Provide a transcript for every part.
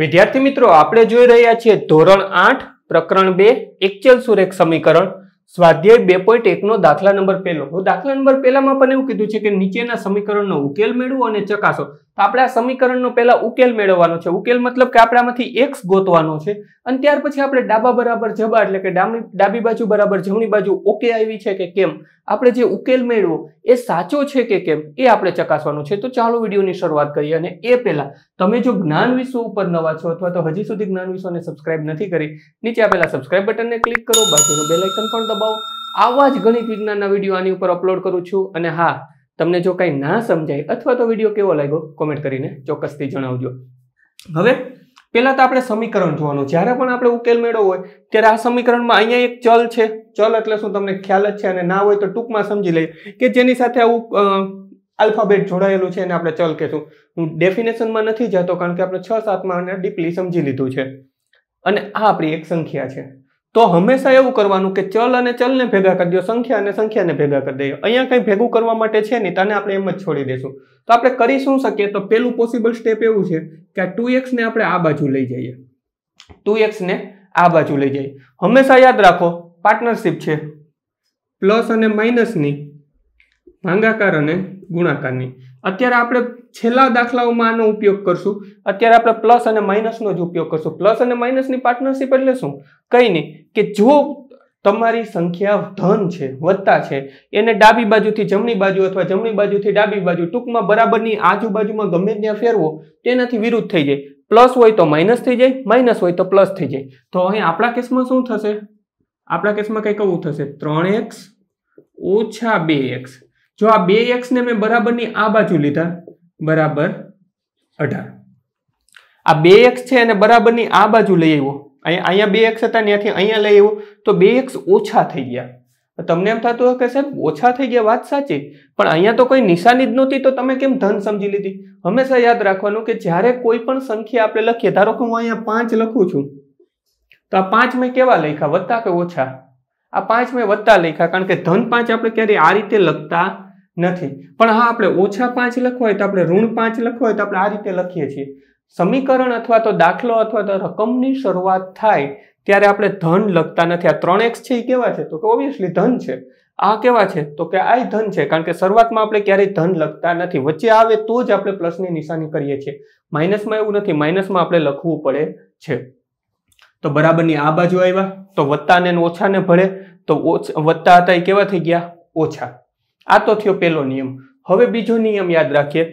વિદ્યાર્થી મિત્રો આપણે જોઈ રહ્યા છીએ ધોરણ આઠ પ્રકરણ બે એકચેલ સુરેખ સમીકરણ સ્વાધ્યાય બે પોઈન્ટ એકનો દાખલા નંબર પહેલો હું દાખલા નંબર પહેલામાં પણ એવું કીધું છે કે નીચેના સમીકરણનો ઉકેલ મેળવો અને ચકાસો તો આપણે આ સમીકરણનો પહેલા ઉકેલ મેળવવાનો છે ઉકેલ મતલબ કે આપણામાંથી એક્સ ગોતવાનો છે અને ત્યાર પછી આપણે ડાબા બરાબર જબા એટલે કે ડામી ડાબી બાજુ બરાબર જમણી બાજુ ઓકે આવી છે કે કેમ આપણે જે ઉકેલ મેળવો એ સાચો છે કે કેમ એ આપણે ચકાસવાનું છે તો ચાલો વિડીયોની શરૂઆત કરીએ અને એ પહેલાં તમે જો જ્ઞાન વિશ્વ ઉપર નવા છો અથવા તો હજી સુધી જ્ઞાન વિશ્વને સબસ્ક્રાઇબ નથી કરી નીચે આપેલા સબસ્ક્રાઇબ બટનને ક્લિક કરો બાજુનું બેલાઇકન પણ દબાવો આવા જ ગણિત વિજ્ઞાનના વિડીયો આની ઉપર અપલોડ કરું છું અને હા તમને જો કાંઈ ના સમજાય અથવા તો વિડીયો કેવો લાગ્યો કોમેન્ટ કરીને ચોક્કસથી જણાવજો હવે પહેલાં તો આપણે સમીકરણ જોવાનું જ્યારે પણ આપણે ઉકેલ મેળવો હોય ત્યારે આ સમીકરણમાં અહીંયા એક ચલ છે ચલ એટલે શું તમને ખ્યાલ જ છે અને ના હોય તો ટૂંકમાં સમજી લઈએ કે જેની સાથે આવું આલ્ફાબેટ જોડાયેલું છે અને આપણે ચલ કહેશું હું ડેફિનેશનમાં નથી જતો કારણ કે આપણે છ સાતમાં આને ડીપલી સમજી લીધું છે અને આ આપણી એક સંખ્યા છે તો હંમેશા એવું કરવાનું કે ચલ અને ચલને ભેગા કરી દો સંખ્યા અને સંખ્યાને ભેગા કરી દઈએ અહીંયા કંઈ ભેગું કરવા માટે છે નહીં તને આપણે એમ જ છોડી દઈશું તો આપણે કરી શું શકીએ તો પેલું પોસિબલ સ્ટેપ એવું છે કે આ ટુ એક્સને આપણે આ બાજુ લઈ જઈએ ટુ એક્સને આ બાજુ લઈ જઈએ હંમેશા યાદ રાખો પાર્ટનરશિપ છે પ્લસ અને માઇનસની ભાંગાકાર અને ગુણાકારની અત્યારે આપણે છેલ્લા દાખલાઓમાં આનો ઉપયોગ કરશું અત્યારે આપણે પ્લસ અને માઇનસનો જ ઉપયોગ કરશું પ્લસ અને માઇનસની પાર્ટનરશિપ એટલે શું કંઈ નહીં કે જો તમારી સંખ્યા ધન છે વધતા છે એને ડાબી બાજુથી જમણી બાજુ અથવા જમણી બાજુથી ડાબી બાજુ ટૂંકમાં બરાબરની આજુબાજુમાં ગમે ત્યાં ફેરવો તેનાથી વિરુદ્ધ થઈ જાય પ્લસ હોય તો માઇનસ થઈ જાય માઇનસ હોય તો પ્લસ થઈ જાય તો અહીં આપણા કેસમાં શું થશે આપણા કેસમાં કંઈક કવું થશે ત્રણ એક્સ ઓછા બે એક્સ જો આ બે એક્સને મેં બરાબરની આ બાજુ લીધા બરાબર અઢાર આ બે એક્સ છે અને બરાબરની આ બાજુ લઈ આવ્યો અહીંયા અહીંયા બે એક્સ હતા ત્યાંથી અહીંયા લઈ આવ્યો તો બે એક્સ ઓછા થઈ ગયા તમને એમ થતું કે સાહેબ ઓછા થઈ ગયા વાત સાચી પણ અહીંયા તો કોઈ નિશાની જ નહોતી તો તમે કેમ ધન સમજી લીધી હંમેશા યાદ રાખવાનું કે જ્યારે કોઈ પણ સંખ્યા આપણે લખીએ ધારો કે હું અહીંયા પાંચ લખું છું તો આ પાંચ મેં કેવા લખ્યા વત્તા કે ઓછા આ પાંચ મેં વત્તા લખ્યા કારણ કે ધન પાંચ આપણે ક્યારેય આ રીતે લખતા નથી પણ હા આપણે ઓછા પાંચ લખવા હોય તો આપણે ઋણ પાંચ લખવા હોય તો આપણે આ રીતે લખીએ છીએ સમીકરણ અથવા તો દાખલો અથવા તો રકમની શરૂઆત થાય ત્યારે આપણે ધન લખતા નથી આ ત્રણ એક્સ છે એ કેવા છે તો કે ઓબ્વિયસલી ધન છે આ કેવા છે તો કે આ ધન છે કારણ કે શરૂઆતમાં આપણે ક્યારેય ધન લખતા નથી વચ્ચે આવે તો જ આપણે પ્લસની નિશાની કરીએ છીએ માઇનસમાં એવું નથી માઇનસમાં આપણે લખવું પડે છે તો બરાબરની આ બાજુ આવ્યા તો વત્તા ને ઓછાને ભળે તો વત્તા હતા એ કેવા થઈ ગયા ઓછા આ તો થયો પહેલો નિયમ હવે બીજો નિયમ યાદ રાખીએ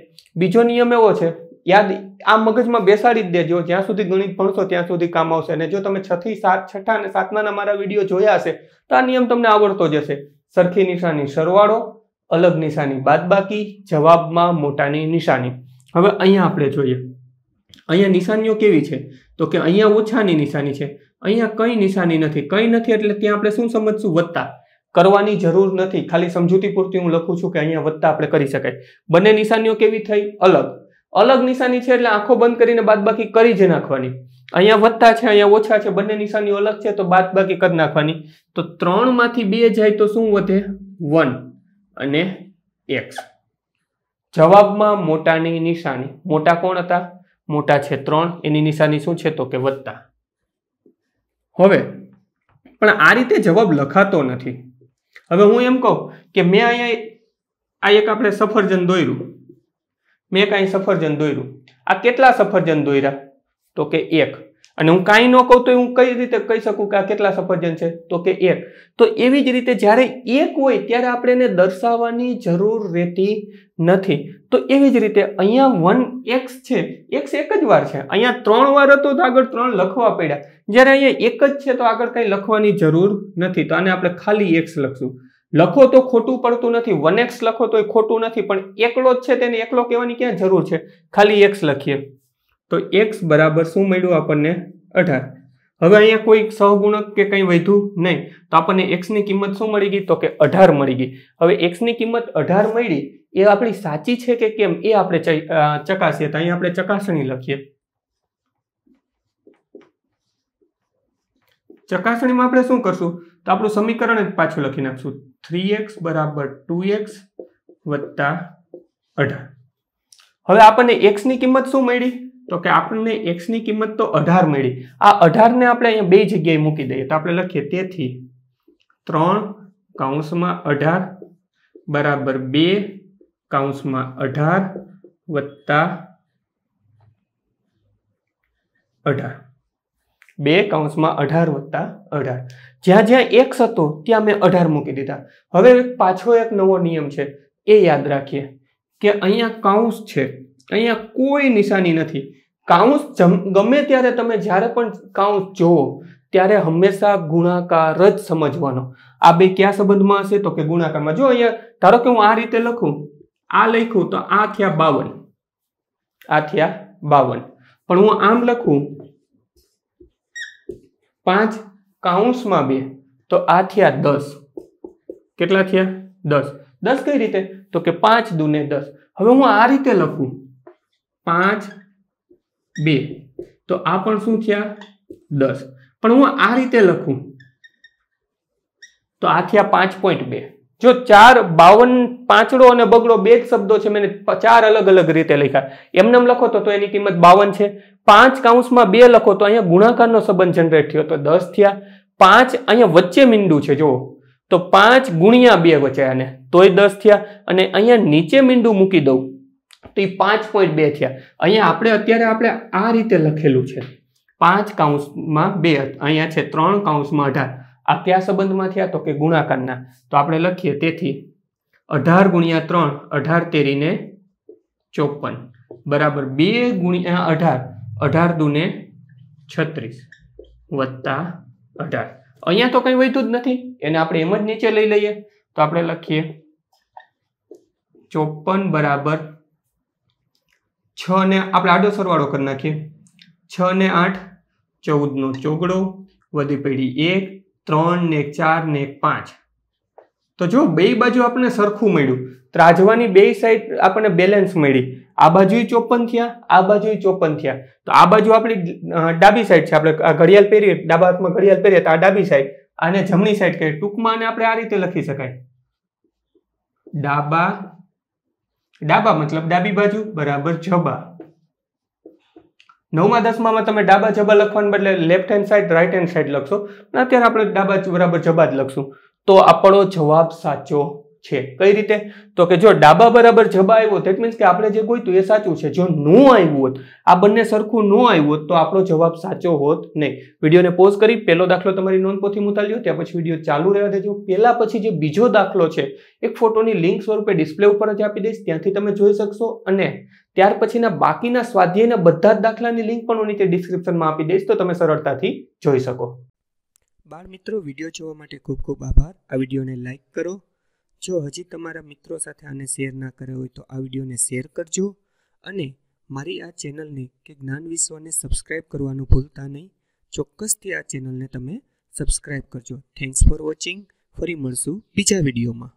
બીજો નિયમ એવો છે યાદ આ મગજમાં બેસાડી જ દેજો જ્યાં સુધી ગણિત ભણશો ત્યાં સુધી કામ આવશે અને જો તમે છ સાત છઠ્ઠા અને સાતમાના મારા વિડીયો જોયા હશે તો આ નિયમ તમને આવડતો જશે સરખી નિશાની સરવાળો અલગ નિશાની બાદ બાકી જવાબમાં મોટાની નિશાની હવે અહીંયા આપણે જોઈએ અહીંયા નિશાનીઓ કેવી છે તો કે અહીંયા ઓછાની નિશાની છે અહીંયા કઈ નિશાની નથી કઈ નથી એટલે ત્યાં આપણે શું સમજશું વત્તા કરવાની જરૂર નથી ખાલી સમજૂતી પૂરતી હું લખું છું કે અહીંયા વધતા આપણે કરી શકાય બંને નિશાનીઓ કેવી થઈ અલગ અલગ નિશાની છે એટલે આંખો બંધ કરીને બાદબાકી કરી જ નાખવાની અહીંયા વધતા છે અહીંયા ઓછા છે બંને નિશાનીઓ અલગ છે તો બાદબાકી કરી નાખવાની તો ત્રણમાંથી બે જાય તો શું વધે વન અને એક્સ જવાબમાં મોટાની નિશાની મોટા કોણ હતા મોટા છે ત્રણ એની નિશાની શું છે તો કે વધતા હવે પણ આ રીતે જવાબ લખાતો નથી હવે હું એમ કહું કે મેં અહીંયા આ એક આપણે સફરજન દોર્યું મેં કાંઈ સફરજન દોર્યું આ કેટલા સફરજન દોર્યા તો કે એક અને હું કાંઈ ન કહું તો હું કઈ રીતે કહી શકું કે આ કેટલા સફરજન છે તો કે એક તો એવી જ રીતે જ્યારે એક હોય ત્યારે આપણે એને દર્શાવવાની જરૂર રહેતી નથી તો એવી જ રીતે અહીંયા વન એક્સ છે એક્સ એક જ વાર છે અહીંયા ત્રણ વાર હતું તો આગળ ત્રણ લખવા પડ્યા જ્યારે અહીંયા એક જ છે તો આગળ કંઈ લખવાની જરૂર નથી તો આને આપણે ખાલી એક્સ લખશું લખો તો ખોટું પડતું નથી વન એક્સ લખો તો એ ખોટું નથી પણ એકલો જ છે તેને એકલો કહેવાની ક્યાં જરૂર છે ખાલી એક્સ લખીએ તો એક્સ બરાબર શું મળ્યું આપણને અઢાર હવે અહીંયા કોઈ સહગુણક કે કંઈ વધ્યું નહીં તો આપણને એક્સની કિંમત શું મળી ગઈ તો કે અઢાર મળી ગઈ હવે એક્સની કિંમત અઢાર મળી એ આપણી સાચી છે કે કેમ એ આપણે ચકાસીએ તો અહીંયા આપણે ચકાસણી લખીએ ચકાસણીમાં આપણે શું કરશું તો આપણું સમીકરણ જ પાછું લખી નાખશું થ્રી એક્સ બરાબર ટુ એક્સ વત્તા અઢાર હવે આપણને એક્સની કિંમત શું મળી તો કે આપણને એક્સની કિંમત તો અઢાર મળી આ અઢારને આપણે અહીંયા બે જગ્યાએ મૂકી દઈએ તો આપણે લખીએ તેથી ત્રણ કાઉન્સમાં અઢાર બરાબર બે કાઉન્સમાં અઢાર વત્તા અઢાર બે કાઉન્સમાં અઢાર વત્તા અઢાર જ્યાં જ્યાં એક્સ હતો ત્યાં મેં અઢાર મૂકી દીધા હવે પાછો એક નવો નિયમ છે એ યાદ રાખીએ કે અહીંયા કાઉન્સ છે અહીંયા કોઈ નિશાની નથી કાઉન્સ ગમે ત્યારે તમે જ્યારે પણ કાઉન્સ જુઓ ત્યારે હંમેશા ગુણાકાર જ સમજવાનો આ બે કયા સંબંધમાં હશે તો કે ગુણાકારમાં જો અહીંયા ધારો કે હું આ રીતે લખું આ લખું તો આ થયા બાવન આ થયા બાવન પણ હું આમ લખું પાંચ કાઉન્સમાં બે તો આ થયા દસ કેટલા થયા દસ દસ કઈ રીતે તો કે પાંચ દુને દસ હવે હું આ રીતે લખું પાંચ બે તો આ પણ શું થયા દસ પણ હું આ રીતે લખું તો આ થયા પાંચ પોઈન્ટ બે જો ચાર બાવન પાંચડો અને બગડો બે જ શબ્દો છે મેં ચાર અલગ અલગ રીતે લખ્યા એમને લખો તો એની કિંમત બાવન છે પાંચ કાઉન્સમાં બે લખો તો અહીંયા ગુણાકારનો સંબંધ જનરેટ થયો તો દસ થયા પાંચ અહીંયા વચ્ચે મીંડું છે જો તો પાંચ ગુણ્યા બે વચ્ચે આને તોય દસ થયા અને અહીંયા નીચે મીંડું મૂકી દઉં તો એ પાંચ પોઈન્ટ બે થયા અહીંયા આપણે અત્યારે આપણે આ રીતે લખેલું છે પાંચ કાઉન્સમાં બે અહીંયા છે ત્રણ કાઉન્સમાં અઢાર આ કયા સંબંધમાં થયા તો કે ગુણાકારના તો આપણે લખીએ તેથી અઢાર ગુણ્યા ત્રણ અઢાર તેરીને ચોપન બરાબર બે ગુણ્યા અઢાર અઢાર દુને છત્રીસ વત્તા અઢાર અહીંયા તો કંઈ વધ્યું જ નથી એને આપણે એમ જ નીચે લઈ લઈએ તો આપણે લખીએ ચોપન બરાબર છ ને આપણે આડો સરવાળો કરી નાખીએ છ ને આઠ ચૌદનો ચોગડો વધી પડી એક ત્રણ ને એક ચાર ને એક પાંચ તો જો બે બાજુ આપણને સરખું મળ્યું ત્રાજવાની બે સાઈડ આપણને બેલેન્સ મળી આ બાજુ ચોપન થયા આ બાજુ ચોપન થયા તો આ બાજુ આપણી ડાબી સાઈડ છે આપણે ઘડિયાળ પહેરીએ ડાબા હાથમાં ઘડિયાળ પહેરીએ તો આ ડાબી સાઈડ અને જમણી સાઈડ કહે ટૂંકમાં આપણે આ રીતે લખી શકાય ડાબા ડાબા મતલબ ડાબી બાજુ બરાબર જબા નવમા દસમામાં તમે ડાબા જબા લખવાને બદલે left hand side right hand side લખશો અને અત્યારે આપણે ડાબા બરાબર જબા જ લખશું તો આપણો જવાબ સાચો છે કઈ રીતે તો કે જો ડાબા બરાબર જબા આવ્યો ધેટ મીન્સ કે આપણે જે ગોઈતું એ સાચું છે જો નું આવ્યું હોત આ બંને સરખું નું આવ્યું હોત તો આપણો જવાબ સાચો હોત નહીં વિડીયોને પોઝ કરી પહેલો દાખલો તમારી નોંધપોથી મુતા લ્યો ત્યાં પછી વિડીયો ચાલુ રહેવા દેજો પહેલાં પછી જે બીજો દાખલો છે એક ફોટોની લિંક સ્વરૂપે ડિસ્પ્લે ઉપર જ આપી દઈશ ત્યાંથી તમે જોઈ શકશો અને ત્યાર પછીના બાકીના સ્વાધ્યાયના બધા જ દાખલાની લિંક પણ હું નીચે ડિસ્ક્રિપ્શનમાં આપી દઈશ તો તમે સરળતાથી જોઈ શકો બાળ મિત્રો વિડીયો જોવા માટે ખૂબ ખૂબ આભાર આ વિડીયોને લાઇક કરો જો હજી તમારા મિત્રો સાથે આને શેર ના કર્યો હોય તો આ વિડીયોને શેર કરજો અને મારી આ ચેનલને કે જ્ઞાન વિશ્વને સબસ્ક્રાઈબ કરવાનું ભૂલતા નહીં ચોક્કસથી આ ચેનલને તમે સબસ્ક્રાઈબ કરજો થેન્ક્સ ફોર વોચિંગ ફરી મળશું બીજા વિડીયોમાં